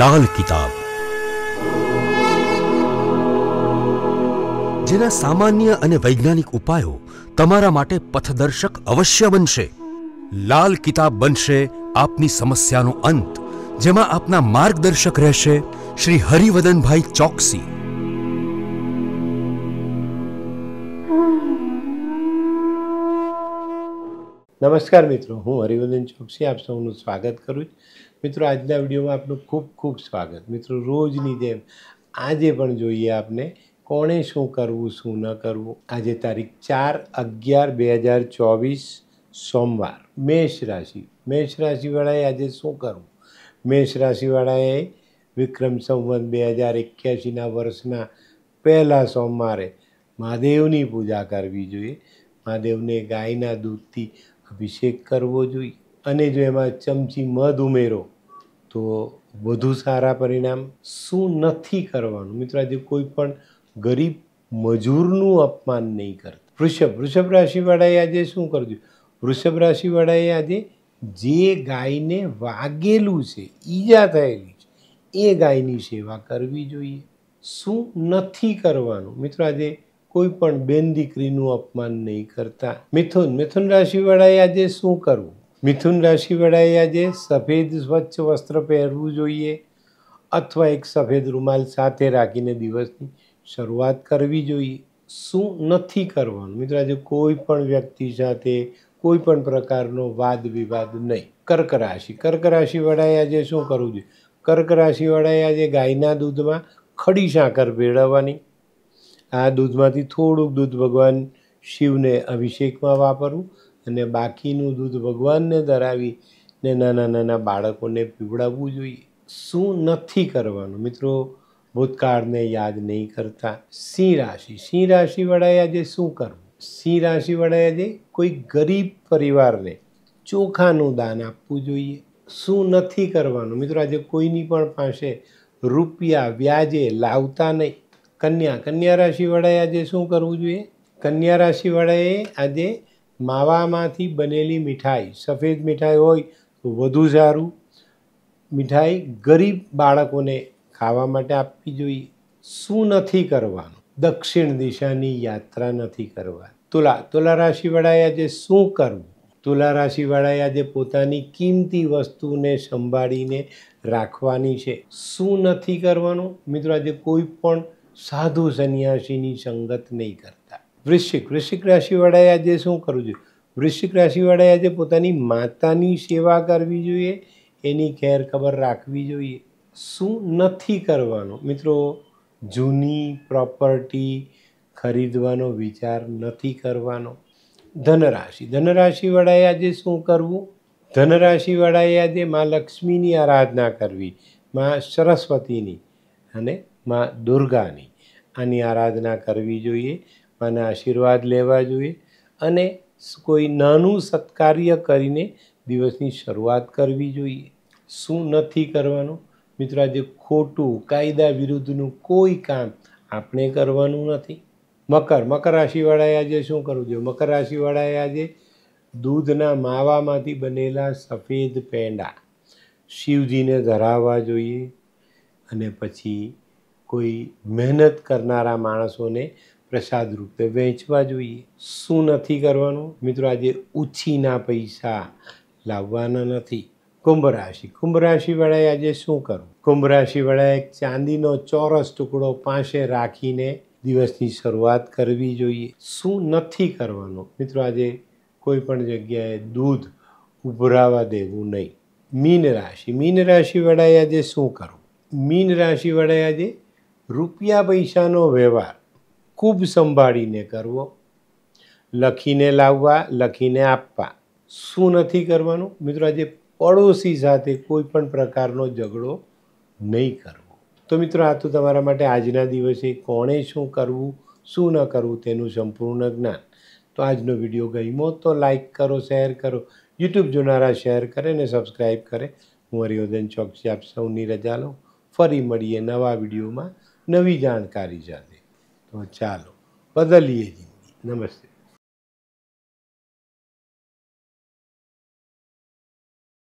લાલ કિતાબ જેના સામાન્ય અને વૈજ્ઞાનિક ઉપાયો તમારા માટે પથદર્શક અવશ્ય બનશે લાલ કિતાબ બનશે આપની સમસ્યાનો અંત જેમાં આપના માર્ગદર્શક રહેશે શ્રી હરિવદનભાઈ ચોકસી નમસ્કાર મિત્રો હું હરિવદન ચોકસી આપ સૌનું સ્વાગત કરું છું મિત્રો આજના વિડીયોમાં આપનું ખૂબ ખૂબ સ્વાગત મિત્રો રોજની જેમ આજે પણ જોઈએ આપને કોણે શું કરવું શું ન કરવું આજે તારીખ ચાર અગિયાર બે હજાર ચોવીસ સોમવાર મેષ રાશિ મેષ રાશિવાળાએ આજે શું કરવું મેષ રાશિવાળાએ વિક્રમ સંવંત બે હજાર એક્યાસીના વર્ષના પહેલા સોમવારે મહાદેવની પૂજા કરવી જોઈએ મહાદેવને ગાયના દૂધથી અભિષેક કરવો જોઈએ અને જો એમાં ચમચી મધ ઉમેરો તો વધુ સારા પરિણામ શું નથી કરવાનું મિત્રો આજે કોઈ પણ ગરીબ મજૂરનું અપમાન નહીં કરતા વૃષભ વૃષભ રાશિવાળાએ આજે શું કરજો વૃષભ રાશિવાળાએ આજે જે ગાયને વાગેલું છે ઈજા થયેલી છે એ ગાયની સેવા કરવી જોઈએ શું નથી કરવાનું મિત્રો આજે કોઈ પણ બેન દીકરીનું અપમાન નહીં કરતા મિથુન મિથુન રાશિવાળાએ આજે શું કરવું મિથુન રાશિવાળાએ આજે સફેદ સ્વચ્છ વસ્ત્ર પહેરવું જોઈએ અથવા એક સફેદ રૂમાલ સાથે રાખીને દિવસની શરૂઆત કરવી જોઈએ શું નથી કરવાનું મિત્રો આજે કોઈ પણ વ્યક્તિ સાથે કોઈ પણ પ્રકારનો વાદ વિવાદ નહીં કર્ક રાશિ કર્ક રાશિવાળાએ આજે શું કરવું જોઈએ કર્ક રાશિવાળાએ આજે ગાયના દૂધમાં ખડી સાકર ભેળવવાની આ દૂધમાંથી થોડુંક દૂધ ભગવાન શિવને અભિષેકમાં વાપરવું અને બાકીનું દૂધ ભગવાનને ધરાવી ને નાના નાના બાળકોને પીવડાવવું જોઈએ શું નથી કરવાનું મિત્રો ભૂતકાળને યાદ નહીં કરતા સિંહ રાશિ સિંહ રાશિવાળાએ આજે શું કરવું સિંહ રાશિવાળાએ આજે કોઈ ગરીબ પરિવારને ચોખાનું દાન આપવું જોઈએ શું નથી કરવાનું મિત્રો આજે કોઈની પણ પાસે રૂપિયા વ્યાજે લાવતા નહીં કન્યા કન્યા રાશિવાળાએ આજે શું કરવું જોઈએ કન્યા રાશિવાળાએ આજે માવામાંથી બનેલી મીઠાઈ સફેદ મીઠાઈ હોય તો વધુ સારું મીઠાઈ ગરીબ બાળકોને ખાવા માટે આપવી જોઈએ શું નથી કરવાનું દક્ષિણ દિશાની યાત્રા નથી કરવા તુલા તુલા રાશિવાળાએ આજે શું કરવું તુલા રાશિવાળાએ આજે પોતાની કિંમતી વસ્તુને સંભાળીને રાખવાની છે શું નથી કરવાનું મિત્રો આજે કોઈ પણ સાધુ સંન્યાસીની સંગત નહીં કરે વૃશ્ચિક વૃશ્ચિક રાશિવાળાએ આજે શું કરવું જોઈએ વૃશ્ચિક રાશિવાળાએ આજે પોતાની માતાની સેવા કરવી જોઈએ એની ખેર ખબર રાખવી જોઈએ શું નથી કરવાનો મિત્રો જૂની પ્રોપર્ટી ખરીદવાનો વિચાર નથી કરવાનો ધનરાશિ ધનરાશિવાળાએ આજે શું કરવું ધનરાશિવાળાએ આજે મા લક્ષ્મીની આરાધના કરવી મા સરસ્વતીની અને મા દુર્ગાની આની આરાધના કરવી જોઈએ માના આશીર્વાદ લેવા જોઈએ અને કોઈ નાનું સત્કાર્ય કરીને દિવસની શરૂઆત કરવી જોઈએ શું નથી કરવાનું મિત્રો આજે ખોટું કાયદા વિરુદ્ધનું કોઈ કામ આપણે કરવાનું નથી મકર મકર રાશિવાળાએ આજે શું કરવું જોઈએ મકર રાશિવાળાએ આજે દૂધના માવામાંથી બનેલા સફેદ પેંડા શિવજીને ધરાવવા જોઈએ અને પછી કોઈ મહેનત કરનારા માણસોને પ્રસાદ રૂપે વહેંચવા જોઈએ શું નથી કરવાનું મિત્રો આજે ઉછીના પૈસા લાવવાના નથી કુંભ રાશિ કુંભ રાશિવાળાએ આજે શું કરવું કુંભ રાશિવાળાએ ચાંદીનો ચોરસ ટુકડો પાસે રાખીને દિવસની શરૂઆત કરવી જોઈએ શું નથી કરવાનું મિત્રો આજે કોઈ પણ જગ્યાએ દૂધ ઉભરાવા દેવું નહીં મીન રાશિ મીન રાશિવાળાએ આજે શું કરવું મીન રાશિવાળાએ આજે રૂપિયા પૈસાનો વ્યવહાર ખૂબ સંભાળીને કરવો લખીને લાવવા લખીને આપવા શું નથી કરવાનું મિત્રો આજે પડોશી સાથે કોઈ પણ પ્રકારનો ઝઘડો નહીં કરવો તો મિત્રો આ તો તમારા માટે આજના દિવસે કોણે શું કરવું શું ન કરવું તેનું સંપૂર્ણ જ્ઞાન તો આજનો વિડીયો ગમ્યો તો લાઇક કરો શેર કરો યુટ્યુબ જોનારા શેર કરે ને સબસ્ક્રાઈબ કરે હું હરિવર્ધન ચોકસી આપ સૌની રજા લઉં ફરી મળીએ નવા વિડીયોમાં નવી જાણકારી સાથે તો ચાલો બદલીએ જિંદગી નમસ્તે